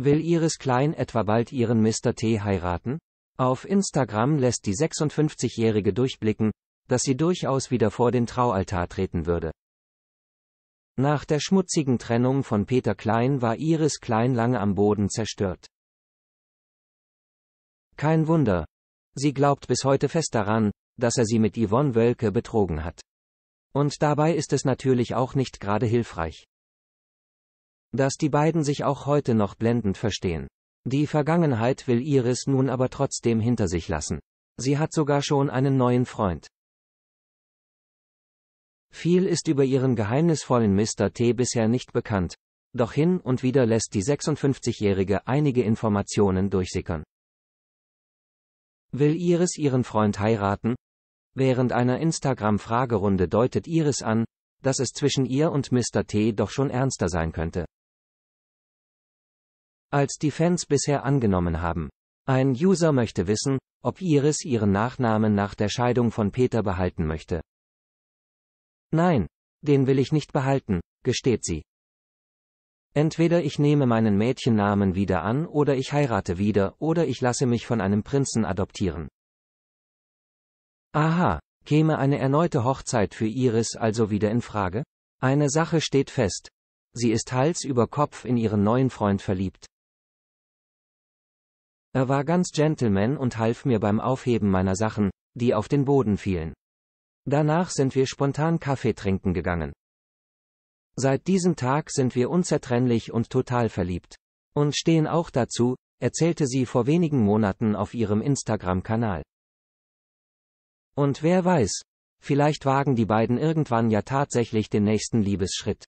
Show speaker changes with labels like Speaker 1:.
Speaker 1: Will Iris Klein etwa bald ihren Mr. T heiraten? Auf Instagram lässt die 56-Jährige durchblicken, dass sie durchaus wieder vor den Traualtar treten würde. Nach der schmutzigen Trennung von Peter Klein war Iris Klein lange am Boden zerstört. Kein Wunder. Sie glaubt bis heute fest daran, dass er sie mit Yvonne Wölke betrogen hat. Und dabei ist es natürlich auch nicht gerade hilfreich dass die beiden sich auch heute noch blendend verstehen. Die Vergangenheit will Iris nun aber trotzdem hinter sich lassen. Sie hat sogar schon einen neuen Freund. Viel ist über ihren geheimnisvollen Mr. T bisher nicht bekannt. Doch hin und wieder lässt die 56-Jährige einige Informationen durchsickern. Will Iris ihren Freund heiraten? Während einer Instagram-Fragerunde deutet Iris an, dass es zwischen ihr und Mr. T doch schon ernster sein könnte. Als die Fans bisher angenommen haben. Ein User möchte wissen, ob Iris ihren Nachnamen nach der Scheidung von Peter behalten möchte. Nein, den will ich nicht behalten, gesteht sie. Entweder ich nehme meinen Mädchennamen wieder an oder ich heirate wieder oder ich lasse mich von einem Prinzen adoptieren. Aha, Käme eine erneute Hochzeit für Iris also wieder in Frage? Eine Sache steht fest. Sie ist Hals über Kopf in ihren neuen Freund verliebt. Er war ganz Gentleman und half mir beim Aufheben meiner Sachen, die auf den Boden fielen. Danach sind wir spontan Kaffee trinken gegangen. Seit diesem Tag sind wir unzertrennlich und total verliebt. Und stehen auch dazu, erzählte sie vor wenigen Monaten auf ihrem Instagram-Kanal. Und wer weiß, vielleicht wagen die beiden irgendwann ja tatsächlich den nächsten Liebesschritt.